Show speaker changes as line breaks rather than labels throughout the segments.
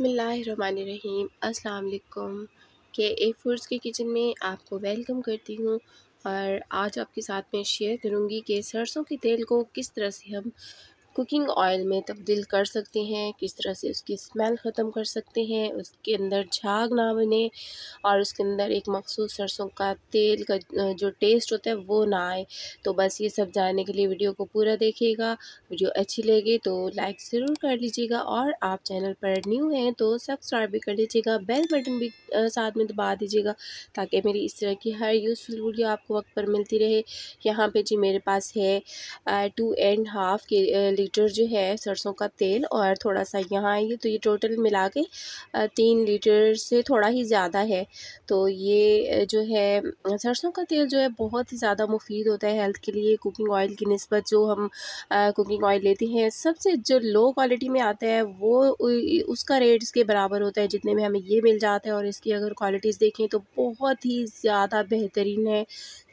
बसमीम् अल्लाम के ए फूड्स के किचन में आपको वेलकम करती हूँ और आज आपके साथ मैं शेयर करूँगी कि सरसों के तेल को किस तरह से हम कुकिंग ऑयल में तब्दील कर सकते हैं किस तरह से उसकी स्मेल ख़त्म कर सकते हैं उसके अंदर झाग ना बने और उसके अंदर एक मखसूस सरसों का तेल का जो टेस्ट होता है वो ना आए तो बस ये सब जानने के लिए वीडियो को पूरा देखिएगा वीडियो अच्छी लगे तो लाइक ज़रूर कर लीजिएगा और आप चैनल पर न्यू हैं तो सब्सक्राइब भी कर लीजिएगा बेल बटन भी साथ में दबा दीजिएगा ताकि मेरी इस तरह की हर यूज़फुल वीडियो आपको वक्त पर मिलती रहे यहाँ पर जी मेरे पास है टू एंड हाफ़ के लीटर जो है सरसों का तेल और थोड़ा सा यहाँ ये तो ये टोटल मिला के तीन लीटर से थोड़ा ही ज़्यादा है तो ये जो है सरसों का तेल जो है बहुत ही ज़्यादा मुफीद होता है हेल्थ के लिए कुकिंग ऑयल की नस्बत जो हम कुकिंग ऑयल लेते हैं सबसे जो लो क्वालिटी में आता है वो उसका रेट इसके बराबर होता है जितने में हमें ये मिल जाता है और इसकी अगर क्वालिटीज़ देखें तो बहुत ही ज़्यादा बेहतरीन है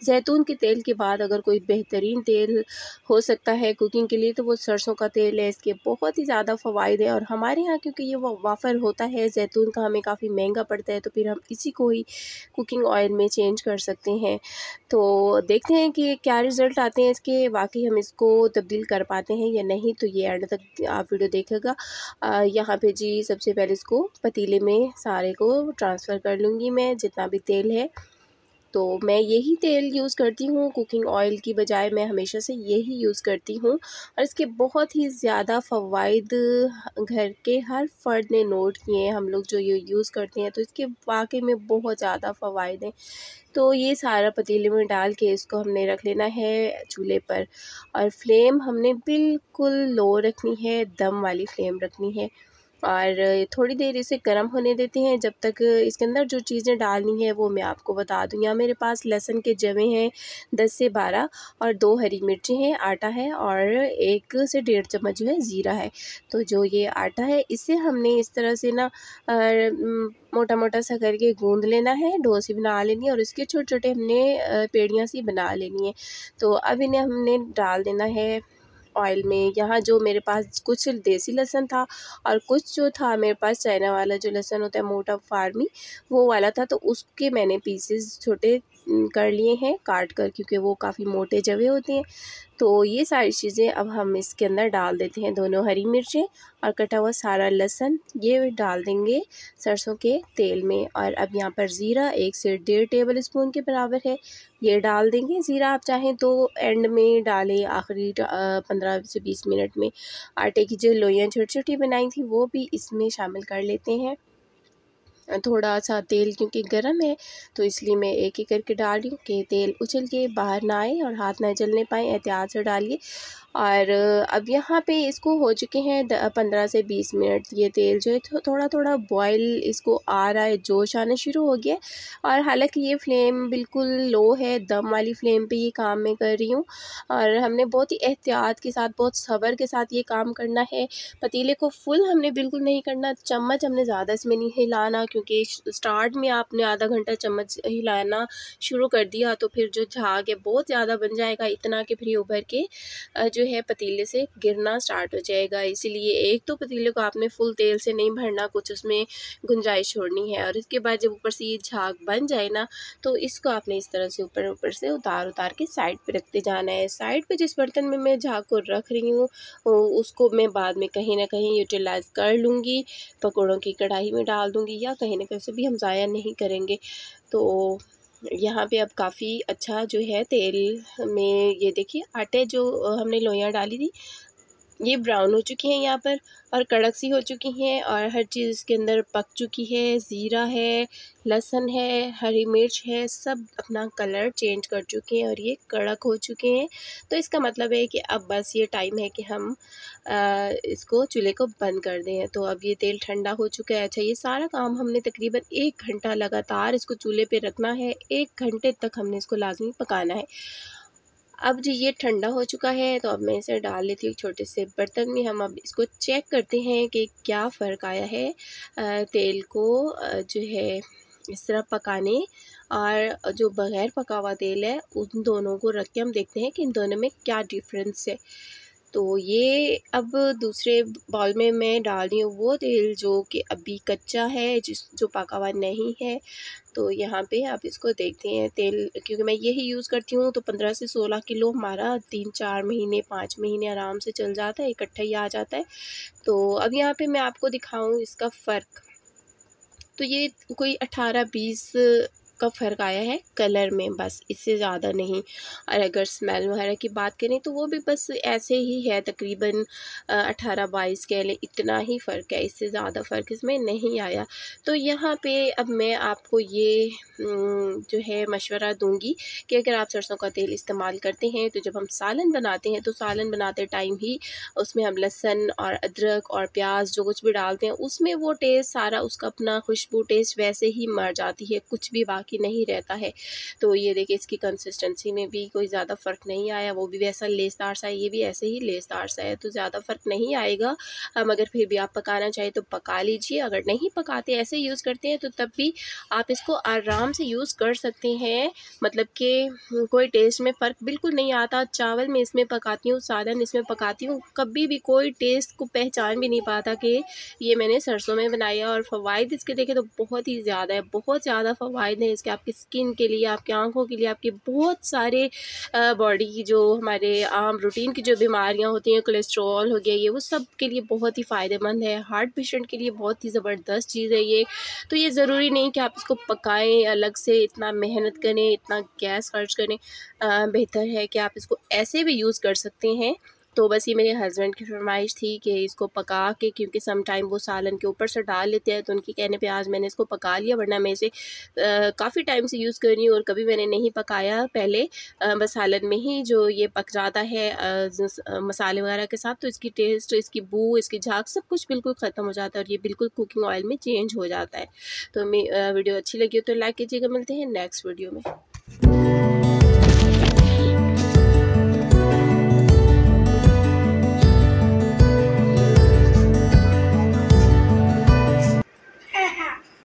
जैतून के तेल के बाद अगर कोई बेहतरीन तेल हो सकता है कुकिंग के लिए तो वो सरसों सरसों का तेल है इसके बहुत ही ज़्यादा फ़वाद हैं और हमारे यहाँ क्योंकि ये वाफर होता है जैतून का हमें काफ़ी महंगा पड़ता है तो फिर हम इसी को ही कुकिंग ऑयल में चेंज कर सकते हैं तो देखते हैं कि क्या रिज़ल्ट आते हैं इसके वाकई हम इसको तब्दील कर पाते हैं या नहीं तो ये एंड तक आप वीडियो देखेगा यहाँ पर जी सबसे पहले इसको पतीले में सारे को ट्रांसफ़र कर लूँगी मैं जितना भी तेल है तो मैं यही तेल यूज़ करती हूँ कुकिंग ऑयल की बजाय मैं हमेशा से यही यूज़ करती हूँ और इसके बहुत ही ज़्यादा फ़वाद घर के हर फर्द ने नोट किए हैं हम लोग जो ये यूज़ करते हैं तो इसके वाकई में बहुत ज़्यादा फ़वाद हैं तो ये सारा पतीले में डाल के इसको हमने रख लेना है चूल्हे पर और फ्लेम हमने बिल्कुल लो रखनी है दम वाली फ्लेम रखनी है और थोड़ी देर इसे गर्म होने देते हैं जब तक इसके अंदर जो चीज़ें डालनी है वो मैं आपको बता दूँ यहाँ मेरे पास लहसुन के जमे हैं दस से बारह और दो हरी मिर्ची हैं आटा है और एक से डेढ़ चम्मच जो है ज़ीरा है तो जो ये आटा है इसे हमने इस तरह से ना मोटा मोटा सा करके गूंद लेना है डोसी बना लेनी है और इसके छोटे छोटे हमने पेड़ियाँ सी बना लेनी है तो अब इन्हें हमने डाल देना है ऑयल में यहाँ जो मेरे पास कुछ देसी लहसन था और कुछ जो था मेरे पास चाइना वाला जो लहसन होता है मोटा फार्मी वो वाला था तो उसके मैंने पीसेस छोटे कर लिए हैं काट कर क्योंकि वो काफ़ी मोटे जवे होते हैं तो ये सारी चीज़ें अब हम इसके अंदर डाल देते हैं दोनों हरी मिर्चें और कटा हुआ सारा लहसन ये डाल देंगे सरसों के तेल में और अब यहाँ पर ज़ीरा एक से डेढ़ टेबल स्पून के बराबर है ये डाल देंगे ज़ीरा आप चाहें तो एंड में डालें आखिरी पंद्रह से बीस मिनट में आटे की जो लोइयाँ छोटी छोटी बनाई थी वो भी इसमें शामिल कर लेते हैं थोड़ा सा तेल क्योंकि गर्म है तो इसलिए मैं एक एक करके डाल रही हूँ कि तेल उछल के बाहर ना आए और हाथ ना जलने पाए एहतियात से डालिए और अब यहाँ पे इसको हो चुके हैं पंद्रह से बीस मिनट ये तेल जो है थोड़ा थोड़ा बॉयल इसको आ रहा है जोश आना शुरू हो गया और हालांकि ये फ्लेम बिल्कुल लो है दम वाली फ्लेम पे ये काम मैं कर रही हूँ और हमने बहुत ही एहतियात के साथ बहुत सब्र के साथ ये काम करना है पतीले को फुल हमने बिल्कुल नहीं करना चम्मच हमने ज़्यादा इसमें नहीं हिलाना क्योंकि स्टार्ट में आपने आधा घंटा चम्मच हिलाना शुरू कर दिया तो फिर जो झाग है बहुत ज़्यादा बन जाएगा इतना कि फिर उभर के जो जो है पतीले से गिरना स्टार्ट हो जाएगा इसीलिए एक तो पतीले को आपने फुल तेल से नहीं भरना कुछ उसमें गुंजाइश छोड़नी है और इसके बाद जब ऊपर से ये झाग बन जाए ना तो इसको आपने इस तरह से ऊपर ऊपर से उतार उतार के साइड पर रखते जाना है साइड पर जिस बर्तन में मैं झाग को रख रही हूँ उसको मैं बाद में कहीं ना कहीं यूटिलाइज़ कर लूँगी पकौड़ों की कढ़ाई में डाल दूँगी या कहीं ना कहीं उसे भी हम ज़ाया नहीं करेंगे तो यहाँ पे अब काफ़ी अच्छा जो है तेल में ये देखिए आटे जो हमने लोइयाँ डाली थी ये ब्राउन हो चुकी हैं यहाँ पर और कड़क सी हो चुकी हैं और हर चीज़ इसके अंदर पक चुकी है ज़ीरा है लहसुन है हरी मिर्च है सब अपना कलर चेंज कर चुके हैं और ये कड़क हो चुके हैं तो इसका मतलब है कि अब बस ये टाइम है कि हम आ, इसको चूल्हे को बंद कर दें तो अब ये तेल ठंडा हो चुका है अच्छा ये सारा काम हमने तकरीबन एक घंटा लगातार इसको चूल्हे पर रखना है एक घंटे तक हमने इसको लाजमी पकाना है अब जी ये ठंडा हो चुका है तो अब मैं इसे डाल लेती हूँ छोटे से बर्तन में हम अब इसको चेक करते हैं कि क्या फ़र्क आया है तेल को जो है इस तरह पकाने और जो बग़ैर पका हुआ तेल है उन दोनों को रख के हम देखते हैं कि इन दोनों में क्या डिफरेंस है तो ये अब दूसरे बॉल में मैं डाल रही हूँ वो तेल जो कि अभी कच्चा है जिस जो पका हुआ नहीं है तो यहाँ पे आप इसको देखते हैं तेल क्योंकि मैं यही यूज़ करती हूँ तो पंद्रह से सोलह किलो हमारा तीन चार महीने पाँच महीने आराम से चल जाता है इकट्ठा ही आ जाता है तो अब यहाँ पे मैं आपको दिखाऊँ इसका फ़र्क तो ये कोई अठारह बीस का फ़र्क आया है कलर में बस इससे ज़्यादा नहीं और अगर स्मेल वगैरह की बात करें तो वो भी बस ऐसे ही है तकरीबन अठारह बाईस के लिए इतना ही फ़र्क है इससे ज़्यादा फ़र्क इसमें नहीं आया तो यहाँ पे अब मैं आपको ये जो है मशवरा दूंगी कि अगर आप सरसों का तेल इस्तेमाल करते हैं तो जब हम सालन बनाते हैं तो सालन बनाते टाइम ही उसमें हम लहसन और अदरक और प्याज जो कुछ भी डालते हैं उसमें वो टेस्ट सारा उसका अपना खुशबू टेस्ट वैसे ही मर जाती है कुछ भी बाकी बाकी नहीं रहता है तो ये देखिए इसकी कंसिस्टेंसी में भी कोई ज़्यादा फ़र्क नहीं आया वो भी वैसा लेसदार सा है ये भी ऐसे ही लेसदार सा है तो ज़्यादा फ़र्क नहीं आएगा मगर फिर भी आप पकाना चाहें तो पका लीजिए अगर नहीं पकाते ऐसे यूज़ करते हैं तो तब भी आप इसको आराम से यूज़ कर सकते हैं मतलब कि कोई टेस्ट में फ़र्क बिल्कुल नहीं आता चावल में इसमें पकाती हूँ साधन इसमें पकाती हूँ कभी भी कोई टेस्ट को पहचान भी नहीं पाता कि ये मैंने सरसों में बनाया और फ़वाद इसके देखे तो बहुत ही ज़्यादा है बहुत ज़्यादा फ़वाद है कि आपकी स्किन के लिए आपकी आँखों के लिए आपके बहुत सारे बॉडी की जो हमारे आम रूटीन की जो बीमारियाँ होती हैं कोलेस्ट्रॉल हो गया ये वो सब के लिए बहुत ही फ़ायदेमंद है हार्ट पेशेंट के लिए बहुत ही ज़बरदस्त चीज़ है ये तो ये ज़रूरी नहीं कि आप इसको पकाएँ अलग से इतना मेहनत करें इतना गैस खर्च करें बेहतर है कि आप इसको ऐसे भी यूज़ कर सकते हैं तो बस ये मेरे हस्बैंड की फरमाइश थी कि इसको पका के क्योंकि सम टाइम वो सालन के ऊपर से डाल लेते हैं तो उनके कहने पे आज मैंने इसको पका लिया वरना मैं इसे काफ़ी टाइम से यूज़ कर रही हूँ और कभी मैंने नहीं पकाया पहले आ, बस सालन में ही जो ये पक जाता है आ, मसाले वगैरह के साथ तो इसकी टेस्ट इसकी बू इसकी झाक सब कुछ बिल्कुल ख़त्म हो जाता है और ये बिल्कुल कुकिंग ऑयल में चेंज हो जाता है तो वीडियो अच्छी लगी हो तो लाइक कीजिएगा मिलते हैं नेक्स्ट वीडियो में